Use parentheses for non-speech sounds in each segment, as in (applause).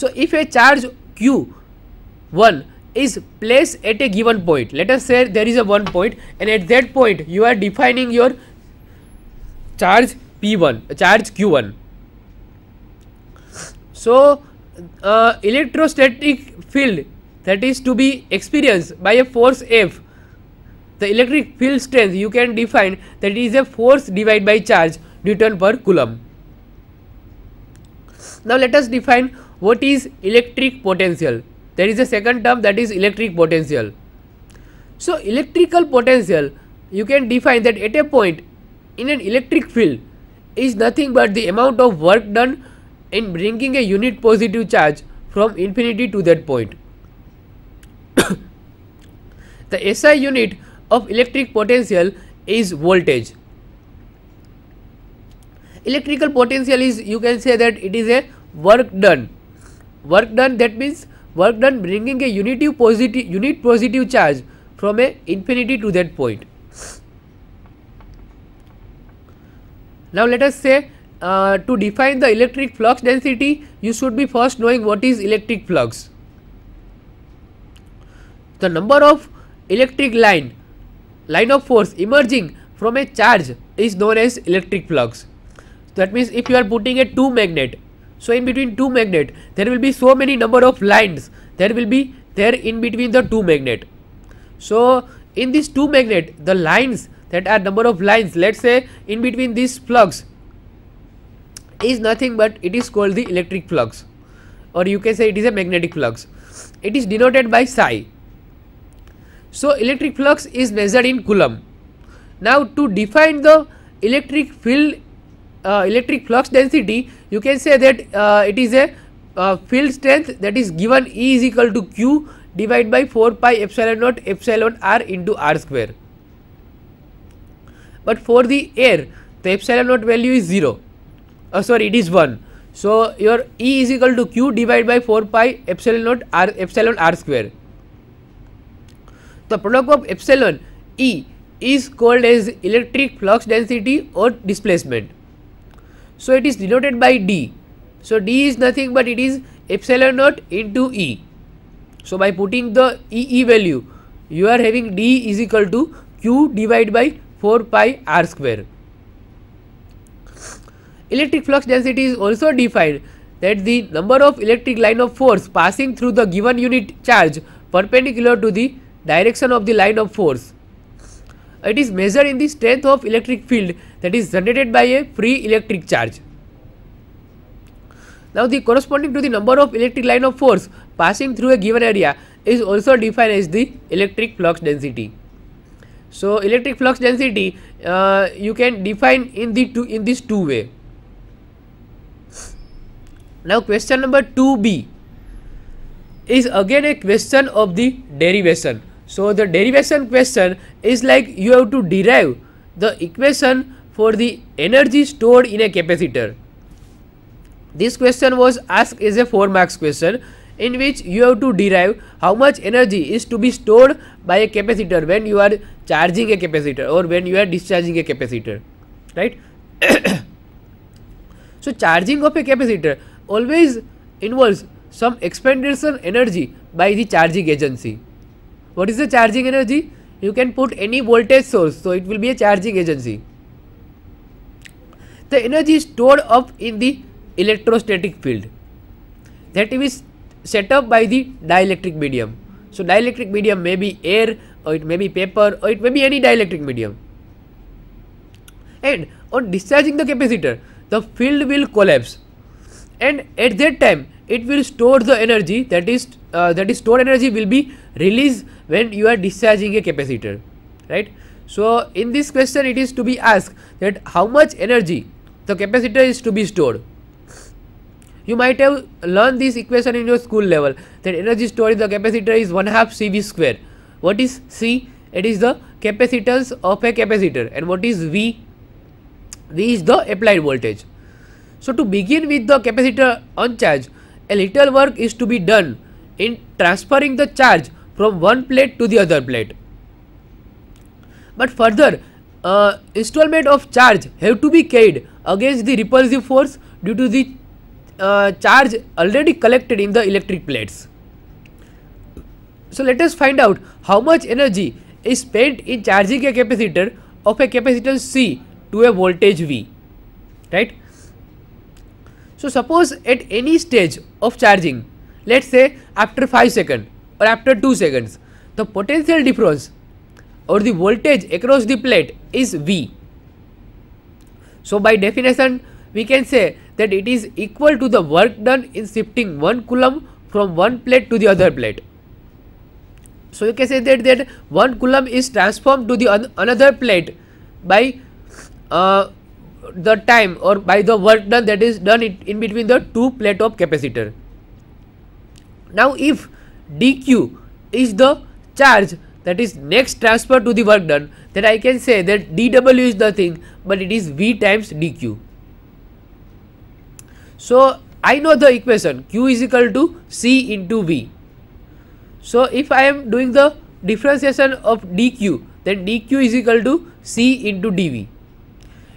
So if a charge Q1 is placed at a given point, let us say there is a one point and at that point you are defining your charge P1, charge Q1. So uh, electrostatic field that is to be experienced by a force F the electric field strength you can define that is a force divided by charge newton per coulomb. Now let us define what is electric potential? There is a second term that is electric potential. So, electrical potential you can define that at a point in an electric field is nothing but the amount of work done in bringing a unit positive charge from infinity to that point. (coughs) the SI unit of electric potential is voltage. Electrical potential is you can say that it is a work done work done that means work done bringing a unitive positive unit positive charge from a infinity to that point now let us say uh, to define the electric flux density you should be first knowing what is electric flux the number of electric line line of force emerging from a charge is known as electric flux that means if you are putting a two magnet so in between two magnet there will be so many number of lines there will be there in between the two magnet so in this two magnet the lines that are number of lines let's say in between these plugs is nothing but it is called the electric flux or you can say it is a magnetic flux it is denoted by psi so electric flux is measured in coulomb now to define the electric field uh, electric flux density, you can say that uh, it is a uh, field strength that is given E is equal to Q divided by 4 pi epsilon naught epsilon r into r square. But for the air, the epsilon naught value is 0, uh, sorry it is 1. So, your E is equal to Q divided by 4 pi epsilon naught r epsilon r square. The product of epsilon E is called as electric flux density or displacement. So, it is denoted by D. So, D is nothing but it is epsilon naught into E. So, by putting the E e value, you are having D is equal to Q divided by 4 pi r square. Electric flux density is also defined that the number of electric line of force passing through the given unit charge perpendicular to the direction of the line of force it is measured in the strength of electric field that is generated by a free electric charge. Now the corresponding to the number of electric line of force passing through a given area is also defined as the electric flux density. So electric flux density uh, you can define in the two in this two way. Now question number 2b is again a question of the derivation. So, the derivation question is like you have to derive the equation for the energy stored in a capacitor. This question was asked as a 4 marks question in which you have to derive how much energy is to be stored by a capacitor when you are charging a capacitor or when you are discharging a capacitor right (coughs) so charging of a capacitor always involves some expenditure energy by the charging agency what is the charging energy? You can put any voltage source, so it will be a charging agency. The energy stored up in the electrostatic field that is set up by the dielectric medium. So dielectric medium may be air or it may be paper or it may be any dielectric medium. And on discharging the capacitor, the field will collapse and at that time it will store the energy that is uh, that is stored energy will be released when you are discharging a capacitor right so in this question it is to be asked that how much energy the capacitor is to be stored you might have learned this equation in your school level that energy stored in the capacitor is 1 half cv square what is c it is the capacitance of a capacitor and what is v v is the applied voltage so to begin with the capacitor on charge a little work is to be done in transferring the charge from one plate to the other plate. But further, uh, installment of charge have to be carried against the repulsive force due to the uh, charge already collected in the electric plates. So let us find out how much energy is spent in charging a capacitor of a capacitance C to a voltage V, right? So suppose at any stage of charging, let's say after 5 seconds or after 2 seconds, the potential difference or the voltage across the plate is V. So by definition, we can say that it is equal to the work done in shifting 1 coulomb from one plate to the other plate. So you can say that, that 1 coulomb is transformed to the another plate by uh, the time or by the work done that is done in between the two plate of capacitor. Now if dq is the charge that is next transfer to the work done then I can say that dw is nothing but it is v times dq. So I know the equation q is equal to c into v. So if I am doing the differentiation of dq then dq is equal to c into dv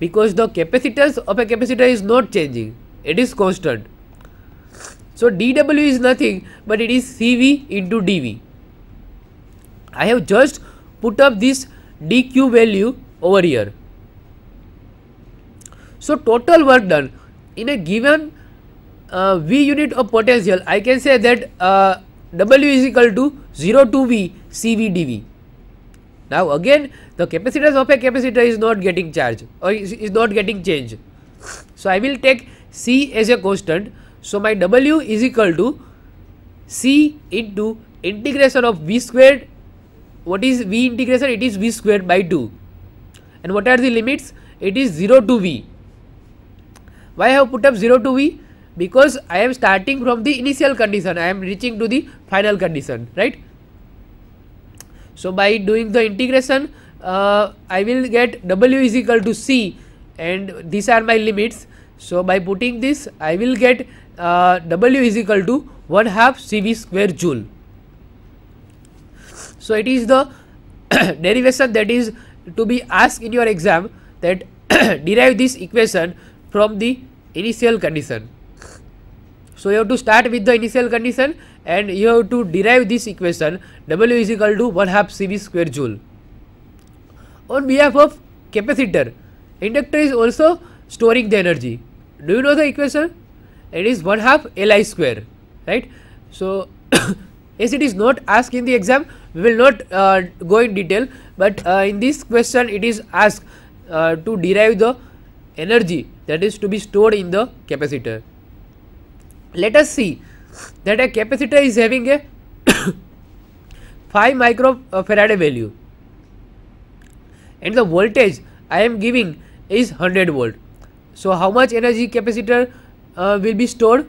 because the capacitance of a capacitor is not changing it is constant so dw is nothing but it is cv into dv i have just put up this dq value over here so total work done in a given uh, v unit of potential i can say that uh, w is equal to 0 to v cv dv now again the capacitance of a capacitor is not getting charge or is, is not getting change. So I will take C as a constant. So my W is equal to C into integration of V squared. What is V integration? It is V squared by 2. And what are the limits? It is 0 to V. Why I have put up 0 to V? Because I am starting from the initial condition. I am reaching to the final condition. Right. So by doing the integration, uh, I will get W is equal to C and these are my limits. So by putting this, I will get uh, W is equal to 1 half CV square joule. So it is the (coughs) derivation that is to be asked in your exam that (coughs) (coughs) derive this equation from the initial condition. So you have to start with the initial condition and you have to derive this equation W is equal to 1 half CV square joule. On behalf of capacitor, inductor is also storing the energy. Do you know the equation? It is 1 half Li square, right? So as (coughs) it is not asked in the exam, we will not uh, go in detail, but uh, in this question it is asked uh, to derive the energy that is to be stored in the capacitor let us see that a capacitor is having a (coughs) 5 microfarad uh, value and the voltage I am giving is 100 volt. So how much energy capacitor uh, will be stored?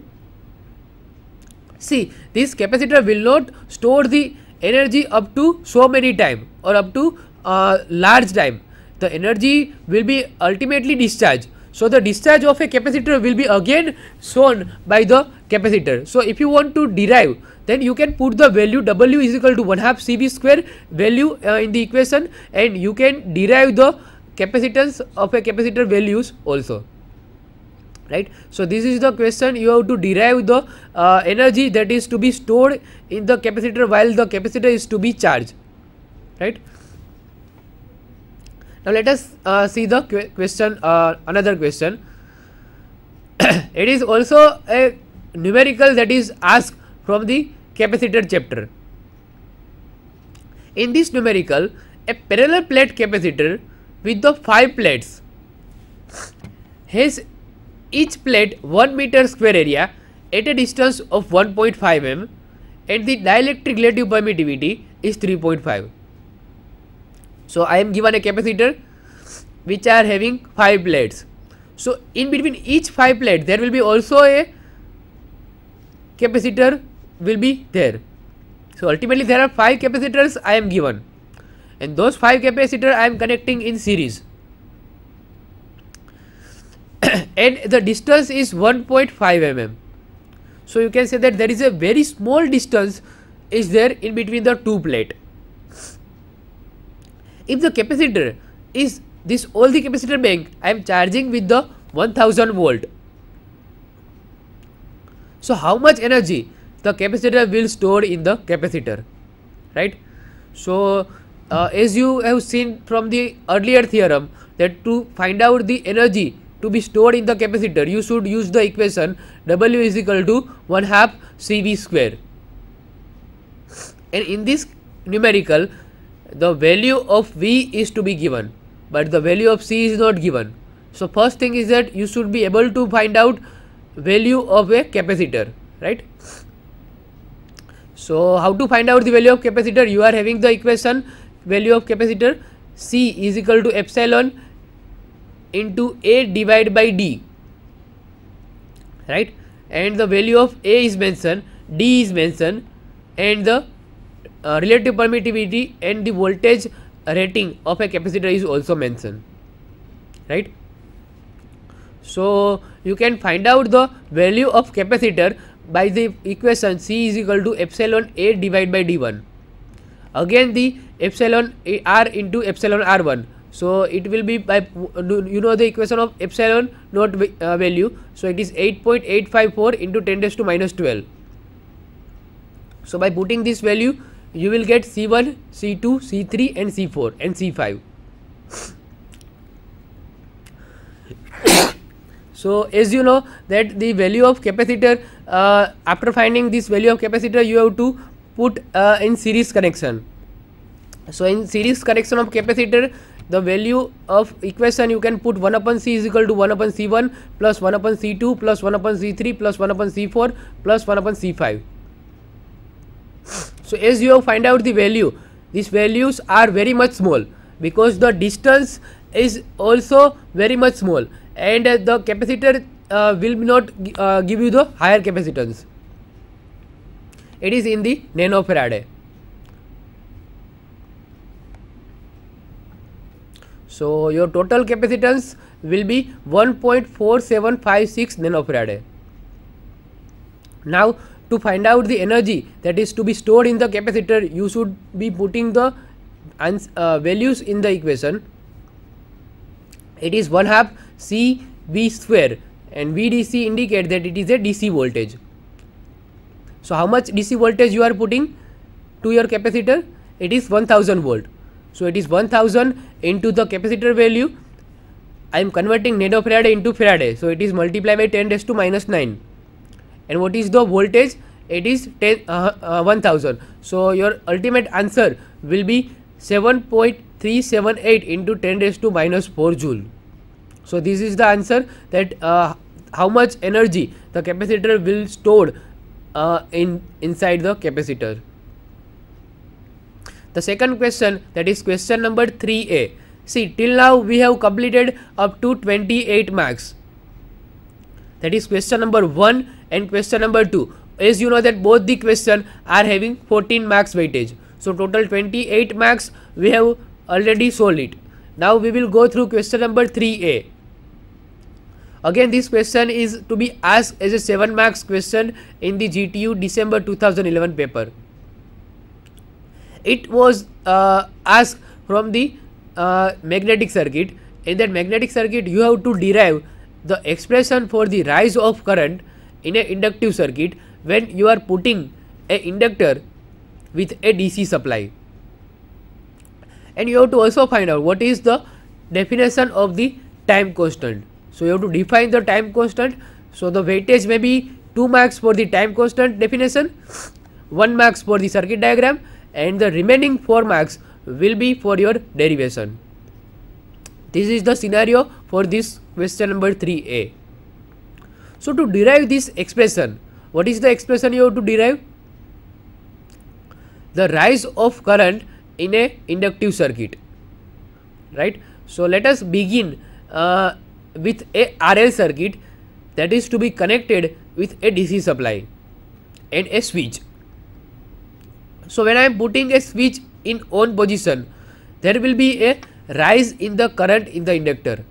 See this capacitor will not store the energy up to so many time or up to uh, large time. The energy will be ultimately discharged. So, the discharge of a capacitor will be again shown by the capacitor. So, if you want to derive then you can put the value W is equal to 1 half CV square value uh, in the equation and you can derive the capacitance of a capacitor values also right. So, this is the question you have to derive the uh, energy that is to be stored in the capacitor while the capacitor is to be charged right. Now let us uh, see the qu question, uh, another question. (coughs) it is also a numerical that is asked from the capacitor chapter. In this numerical, a parallel plate capacitor with the 5 plates has each plate 1 meter square area at a distance of 1.5 m and the dielectric relative permittivity is 3.5 so i am given a capacitor which are having five plates so in between each five plate there will be also a capacitor will be there so ultimately there are five capacitors i am given and those five capacitors i am connecting in series (coughs) and the distance is 1.5 mm so you can say that there is a very small distance is there in between the two plate if the capacitor is this all the capacitor bank I am charging with the 1000 volt. So how much energy the capacitor will store in the capacitor, right? So uh, as you have seen from the earlier theorem that to find out the energy to be stored in the capacitor you should use the equation W is equal to 1 half CV square and in this numerical the value of v is to be given but the value of c is not given so first thing is that you should be able to find out value of a capacitor right so how to find out the value of capacitor you are having the equation value of capacitor c is equal to epsilon into a divided by d right and the value of a is mentioned d is mentioned and the uh, relative permittivity and the voltage rating of a capacitor is also mentioned right so you can find out the value of capacitor by the equation c is equal to epsilon a divided by d1 again the epsilon r into epsilon r1 so it will be by you know the equation of epsilon not uh, value so it is 8.854 into 10 raised to minus 12 so by putting this value you will get C1, C2, C3 and C4 and C5. so as you know that the value of capacitor uh, after finding this value of capacitor you have to put uh, in series connection. So in series connection of capacitor the value of equation you can put 1 upon c is equal to 1 upon c1 plus 1 upon c2 plus 1 upon c3 plus 1 upon c4 plus 1 upon c5. So as you have find out the value, these values are very much small because the distance is also very much small and uh, the capacitor uh, will not uh, give you the higher capacitance. It is in the nanofarad. So your total capacitance will be 1.4756 nanofarad. Now to find out the energy that is to be stored in the capacitor you should be putting the uh, values in the equation it is 1 half C V square and VDC indicate that it is a DC voltage. So how much DC voltage you are putting to your capacitor? It is 1000 volt. So it is 1000 into the capacitor value. I am converting nanofarad into farad. So it is multiplied by 10 raised to minus 9 and what is the voltage it is 10, uh, uh, 1000 so your ultimate answer will be 7.378 into 10 raised to minus 4 joule so this is the answer that uh, how much energy the capacitor will store uh, in inside the capacitor the second question that is question number 3a see till now we have completed up to 28 marks that is question number 1 and question number 2 as you know that both the question are having 14 marks weightage so total 28 marks we have already solved it now we will go through question number 3a again this question is to be asked as a 7 marks question in the gtu december 2011 paper it was uh, asked from the uh, magnetic circuit in that magnetic circuit you have to derive the expression for the rise of current in an inductive circuit when you are putting a inductor with a DC supply. And you have to also find out what is the definition of the time constant. So, you have to define the time constant. So, the weightage may be 2 marks for the time constant definition, 1 max for the circuit diagram and the remaining 4 marks will be for your derivation. This is the scenario for this question number 3a. So to derive this expression, what is the expression you have to derive? The rise of current in a inductive circuit, right? So let us begin uh, with a RL circuit that is to be connected with a DC supply and a switch. So when I am putting a switch in on position, there will be a rise in the current in the inductor.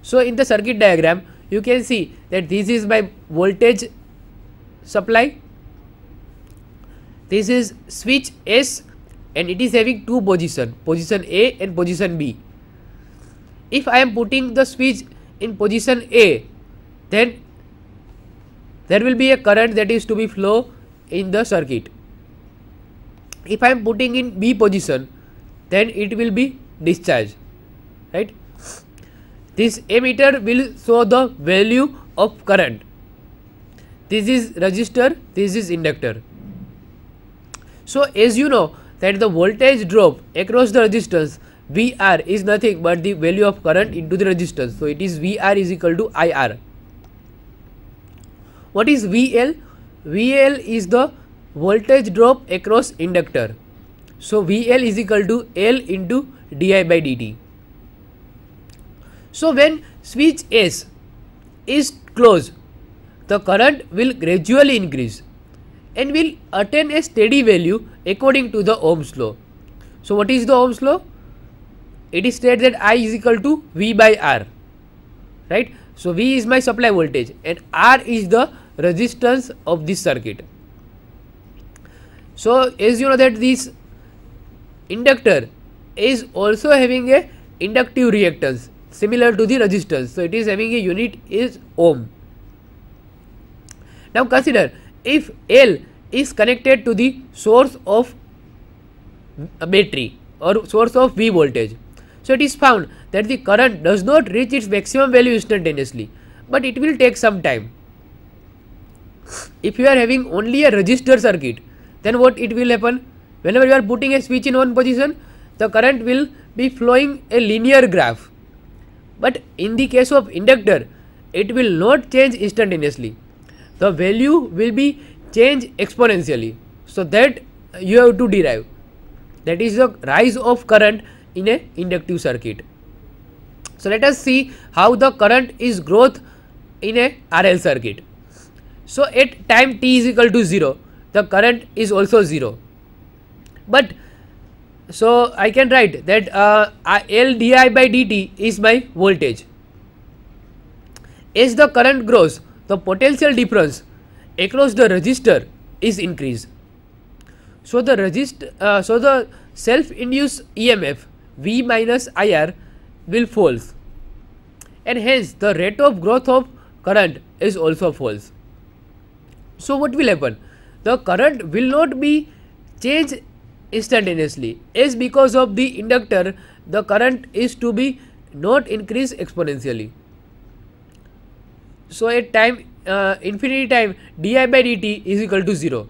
So in the circuit diagram, you can see that this is my voltage supply this is switch S and it is having two position position A and position B if I am putting the switch in position A then there will be a current that is to be flow in the circuit if I am putting in B position then it will be discharge, right this emitter will show the value of current. This is resistor, this is inductor. So as you know that the voltage drop across the resistance VR is nothing but the value of current into the resistance. So it is VR is equal to IR. What is VL? VL is the voltage drop across inductor. So VL is equal to L into di by dt. So when switch S is closed, the current will gradually increase and will attain a steady value according to the Ohm's law. So what is the Ohm's law? It is stated that I is equal to V by R, right? So V is my supply voltage and R is the resistance of this circuit. So as you know that this inductor is also having a inductive reactance similar to the resistance. So, it is having a unit is ohm. Now, consider if L is connected to the source of a battery or source of V voltage. So, it is found that the current does not reach its maximum value instantaneously, but it will take some time. If you are having only a resistor circuit, then what it will happen? Whenever you are putting a switch in one position, the current will be flowing a linear graph but in the case of inductor, it will not change instantaneously. The value will be changed exponentially. So that you have to derive. That is the rise of current in a inductive circuit. So let us see how the current is growth in a RL circuit. So at time t is equal to 0, the current is also 0. But so I can write that uh, L di by dt is my voltage. As the current grows, the potential difference across the resistor is increased. So the resist, uh, so the self-induced EMF V minus IR will falls, and hence the rate of growth of current is also falls. So what will happen? The current will not be changed instantaneously is because of the inductor the current is to be not increase exponentially. So at time uh, infinity time di by dt is equal to 0.